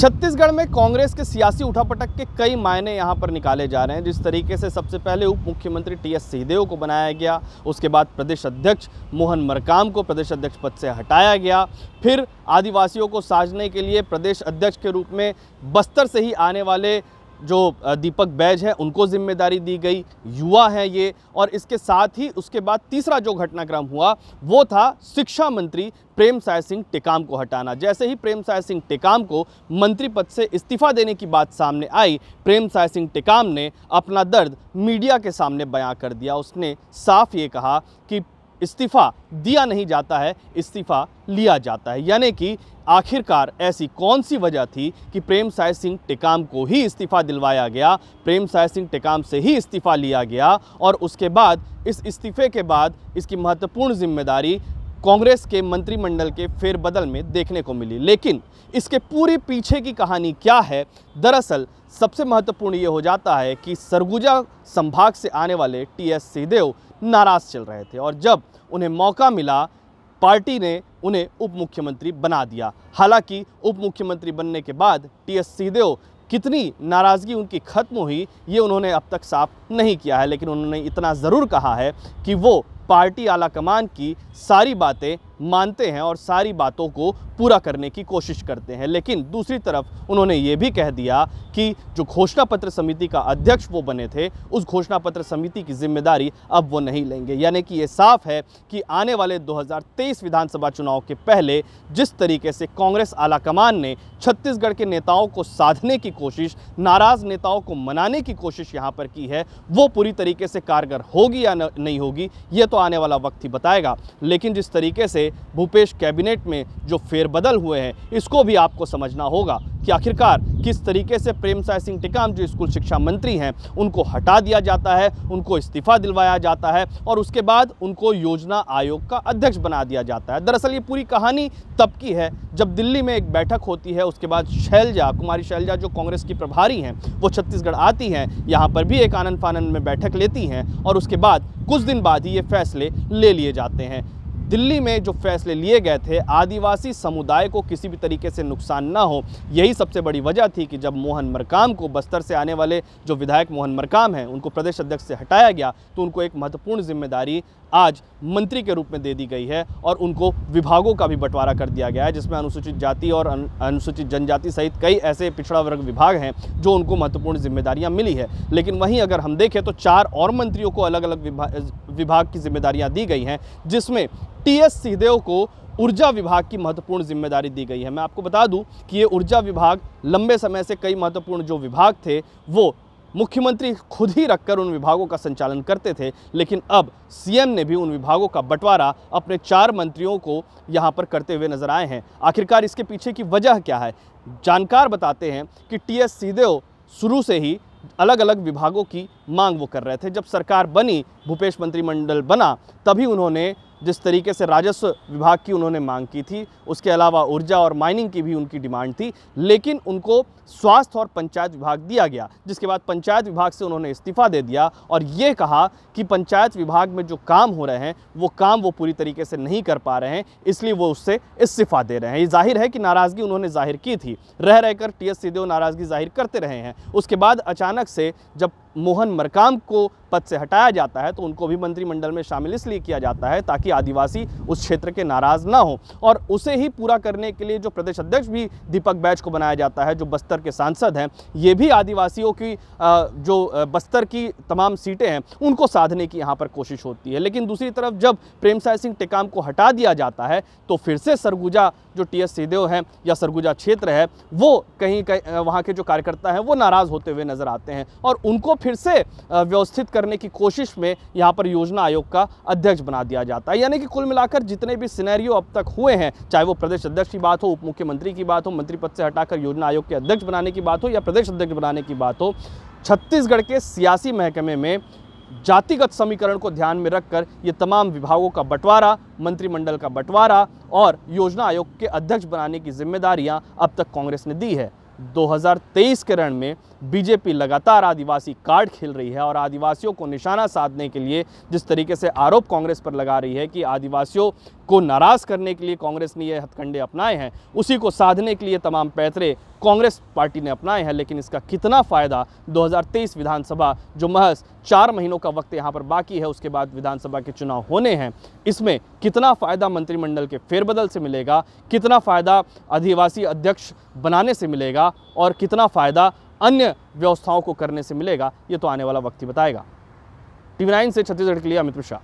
छत्तीसगढ़ में कांग्रेस के सियासी उठापटक के कई मायने यहाँ पर निकाले जा रहे हैं जिस तरीके से सबसे पहले उप मुख्यमंत्री टी एस सिंहदेव को बनाया गया उसके बाद प्रदेश अध्यक्ष मोहन मरकाम को प्रदेश अध्यक्ष पद से हटाया गया फिर आदिवासियों को साजने के लिए प्रदेश अध्यक्ष के रूप में बस्तर से ही आने वाले जो दीपक बैज है उनको जिम्मेदारी दी गई युवा है ये और इसके साथ ही उसके बाद तीसरा जो घटनाक्रम हुआ वो था शिक्षा मंत्री प्रेम साय सिंह टेकाम को हटाना जैसे ही प्रेम साय सिंह टेकाम को मंत्री पद से इस्तीफा देने की बात सामने आई प्रेम साय सिंह टेकाम ने अपना दर्द मीडिया के सामने बयां कर दिया उसने साफ ये कहा कि इस्तीफ़ा दिया नहीं जाता है इस्तीफ़ा लिया जाता है यानी कि आखिरकार ऐसी कौन सी वजह थी कि प्रेम साय सिंह टिकाम को ही इस्तीफ़ा दिलवाया गया प्रेम साय सिंह टिकाम से ही इस्तीफ़ा लिया गया और उसके बाद इस इस्तीफ़े के बाद इसकी महत्वपूर्ण जिम्मेदारी कांग्रेस के मंत्रिमंडल के फेरबदल में देखने को मिली लेकिन इसके पूरे पीछे की कहानी क्या है दरअसल सबसे महत्वपूर्ण ये हो जाता है कि सरगुजा संभाग से आने वाले टी एस सिंहदेव नाराज़ चल रहे थे और जब उन्हें मौका मिला पार्टी ने उन्हें उप मुख्यमंत्री बना दिया हालांकि उप मुख्यमंत्री बनने के बाद टी एस सिंहदेव कितनी नाराज़गी उनकी ख़त्म हुई ये उन्होंने अब तक साफ नहीं किया है लेकिन उन्होंने इतना ज़रूर कहा है कि वो पार्टी आला कमान की सारी बातें मानते हैं और सारी बातों को पूरा करने की कोशिश करते हैं लेकिन दूसरी तरफ उन्होंने ये भी कह दिया कि जो घोषणा पत्र समिति का अध्यक्ष वो बने थे उस घोषणा पत्र समिति की जिम्मेदारी अब वो नहीं लेंगे यानी कि ये साफ है कि आने वाले 2023 विधानसभा चुनाव के पहले जिस तरीके से कांग्रेस आलाकमान ने छत्तीसगढ़ के नेताओं को साधने की कोशिश नाराज़ नेताओं को मनाने की कोशिश यहाँ पर की है वो पूरी तरीके से कारगर होगी या नहीं होगी ये तो आने वाला वक्त ही बताएगा लेकिन जिस तरीके से भूपेश कैबिनेट में जो फेरबदल हुए हैं इसको भी आपको समझना होगा कि आखिरकार किस तरीके से प्रेम साय सिंह टिकाम जो स्कूल शिक्षा मंत्री हैं उनको हटा दिया जाता है उनको इस्तीफा दिलवाया जाता है और उसके बाद उनको योजना आयोग का अध्यक्ष बना दिया जाता है दरअसल ये पूरी कहानी तब की है जब दिल्ली में एक बैठक होती है उसके बाद शैलजा कुमारी शैलजा जो कांग्रेस की प्रभारी हैं वो छत्तीसगढ़ आती हैं यहाँ पर भी एक आनंद फानंद में बैठक लेती हैं और उसके बाद कुछ दिन बाद ही ये फैसले ले लिए जाते हैं दिल्ली में जो फैसले लिए गए थे आदिवासी समुदाय को किसी भी तरीके से नुकसान ना हो यही सबसे बड़ी वजह थी कि जब मोहन मरकाम को बस्तर से आने वाले जो विधायक मोहन मरकाम हैं उनको प्रदेश अध्यक्ष से हटाया गया तो उनको एक महत्वपूर्ण जिम्मेदारी आज मंत्री के रूप में दे दी गई है और उनको विभागों का भी बंटवारा कर दिया गया है जिसमें अनुसूचित जाति और अनुसूचित जनजाति सहित कई ऐसे पिछड़ा वर्ग विभाग हैं जो उनको महत्वपूर्ण जिम्मेदारियां मिली है लेकिन वहीं अगर हम देखें तो चार और मंत्रियों को अलग अलग विभाग, विभाग की जिम्मेदारियां दी गई हैं जिसमें टीएस सिंहदेव को ऊर्जा विभाग की महत्वपूर्ण जिम्मेदारी दी गई है मैं आपको बता दूं कि ये ऊर्जा विभाग लंबे समय से कई महत्वपूर्ण जो विभाग थे वो मुख्यमंत्री खुद ही रखकर उन विभागों का संचालन करते थे लेकिन अब सीएम ने भी उन विभागों का बंटवारा अपने चार मंत्रियों को यहाँ पर करते हुए नजर आए हैं आखिरकार इसके पीछे की वजह क्या है जानकार बताते हैं कि टी एस सिंहदेव शुरू से ही अलग अलग विभागों की मांग वो कर रहे थे जब सरकार बनी भूपेश मंत्रिमंडल बना तभी उन्होंने जिस तरीके से राजस्व विभाग की उन्होंने मांग की थी उसके अलावा ऊर्जा और माइनिंग की भी उनकी डिमांड थी लेकिन उनको स्वास्थ्य और पंचायत विभाग दिया गया जिसके बाद पंचायत विभाग से उन्होंने इस्तीफा दे दिया और ये कहा कि पंचायत विभाग में जो काम हो रहे हैं वो काम वो पूरी तरीके से नहीं कर पा रहे हैं इसलिए वो उससे इस्तीफा दे रहे हैं ये जाहिर है कि नाराज़गी उन्होंने जाहिर की थी रह रहकर टी एस सिंहदेव नाराज़गी जाहिर करते रहे हैं उसके बाद अचानक से जब मोहन मरकाम को पद से हटाया जाता है तो उनको भी मंत्रिमंडल में शामिल इसलिए किया जाता है ताकि आदिवासी उस क्षेत्र के नाराज़ ना हो और उसे ही पूरा करने के लिए जो प्रदेश अध्यक्ष भी दीपक बैज को बनाया जाता है जो बस्तर के सांसद हैं ये भी आदिवासियों की जो बस्तर की तमाम सीटें हैं उनको साधने की यहाँ पर कोशिश होती है लेकिन दूसरी तरफ जब प्रेमसाय सिंह टेकाम को हटा दिया जाता है तो फिर से सरगुजा जो टी एस सिदेव हैं या सरगुजा क्षेत्र है वो कहीं कहीं वहाँ के जो कार्यकर्ता हैं वो नाराज़ होते हुए नज़र आते हैं और उनको फिर से व्यवस्थित करने की कोशिश में यहाँ पर योजना आयोग का अध्यक्ष बना दिया जाता है यानी कि कुल मिलाकर जितने भी सिनेरियो अब तक हुए हैं चाहे वो प्रदेश अध्यक्ष की बात हो उप मुख्यमंत्री की बात हो मंत्री पद से हटाकर योजना आयोग के अध्यक्ष बनाने की बात हो या प्रदेश अध्यक्ष बनाने की बात हो छत्तीसगढ़ के सियासी महकमे में जातिगत समीकरण को ध्यान में रखकर ये तमाम विभागों का बंटवारा मंत्रिमंडल का बंटवारा और योजना आयोग के अध्यक्ष बनाने की जिम्मेदारियां अब तक कांग्रेस ने दी है 2023 के रण में बीजेपी लगातार आदिवासी कार्ड खेल रही है और आदिवासियों को निशाना साधने के लिए जिस तरीके से आरोप कांग्रेस पर लगा रही है कि आदिवासियों को नाराज़ करने के लिए कांग्रेस ने ये हथकंडे अपनाए हैं उसी को साधने के लिए तमाम पैतरे कांग्रेस पार्टी ने अपनाए हैं लेकिन इसका कितना फ़ायदा 2023 विधानसभा जो महज चार महीनों का वक्त यहाँ पर बाकी है उसके बाद विधानसभा के चुनाव होने हैं इसमें कितना फ़ायदा मंत्रिमंडल के फेरबदल से मिलेगा कितना फ़ायदा आदिवासी अध्यक्ष बनाने से मिलेगा होगा और कितना फ़ायदा अन्य व्यवस्थाओं को करने से मिलेगा ये तो आने वाला वक्त ही बताएगा टीवी नाइन से छत्तीसगढ़ के लिए अमित मिश्रा